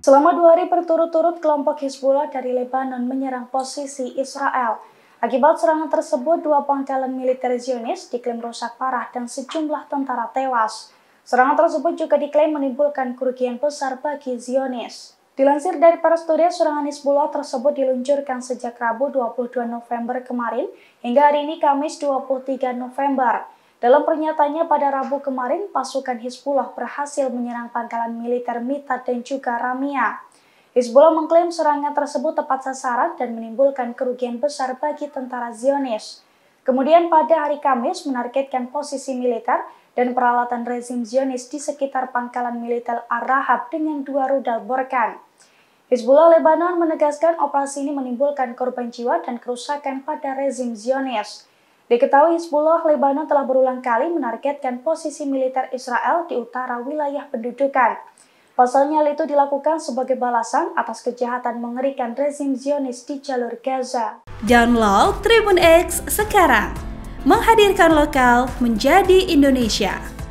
Selama dua hari berturut-turut, kelompok Hizbullah dari Lebanon menyerang posisi Israel. Akibat serangan tersebut, dua pangkalan militer Zionis diklaim rusak parah dan sejumlah tentara tewas. Serangan tersebut juga diklaim menimbulkan kerugian besar bagi Zionis. Dilansir dari para studi, serangan Hizbullah tersebut diluncurkan sejak Rabu 22 November kemarin hingga hari ini Kamis 23 November. Dalam pernyataannya pada Rabu kemarin, pasukan Hizbullah berhasil menyerang pangkalan militer Mitad dan juga Ramia. Hizbullah mengklaim serangan tersebut tepat sasaran dan menimbulkan kerugian besar bagi tentara Zionis. Kemudian pada hari Kamis menargetkan posisi militer dan peralatan rezim Zionis di sekitar pangkalan militer Ar-Rahab dengan dua rudal Borkan. Hizbullah Lebanon menegaskan operasi ini menimbulkan korban jiwa dan kerusakan pada rezim Zionis. Diketahui Hizbullah Lebanon telah berulang kali menargetkan posisi militer Israel di utara wilayah pendudukan. Pasalnya hal itu dilakukan sebagai balasan atas kejahatan mengerikan rezim Zionis di jalur Gaza. Download Tribun X sekarang, menghadirkan lokal menjadi Indonesia.